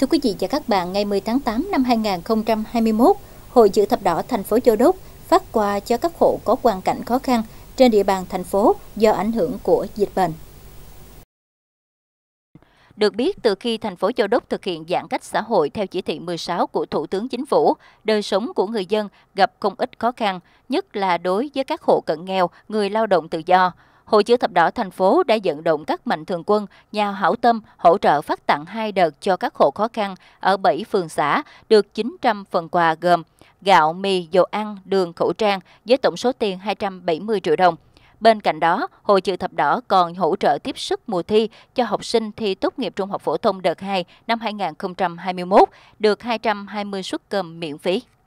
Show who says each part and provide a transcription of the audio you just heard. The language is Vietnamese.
Speaker 1: Thưa quý vị và các bạn, ngày 10 tháng 8 năm 2021, Hội chữ thập đỏ thành phố Châu Đốc phát quà cho các hộ có hoàn cảnh khó khăn trên địa bàn thành phố do ảnh hưởng của dịch bệnh.
Speaker 2: Được biết, từ khi thành phố Châu Đốc thực hiện giãn cách xã hội theo chỉ thị 16 của Thủ tướng Chính phủ, đời sống của người dân gặp không ít khó khăn, nhất là đối với các hộ cận nghèo, người lao động tự do. Hội chữ thập đỏ thành phố đã vận động các mạnh thường quân, nhà hảo tâm hỗ trợ phát tặng hai đợt cho các hộ khó khăn ở 7 phường xã được 900 phần quà gồm gạo, mì, dầu ăn, đường, khẩu trang với tổng số tiền 270 triệu đồng. Bên cạnh đó, Hội chữ thập đỏ còn hỗ trợ tiếp sức mùa thi cho học sinh thi tốt nghiệp trung học phổ thông đợt 2 năm 2021 được 220 suất cơm miễn phí.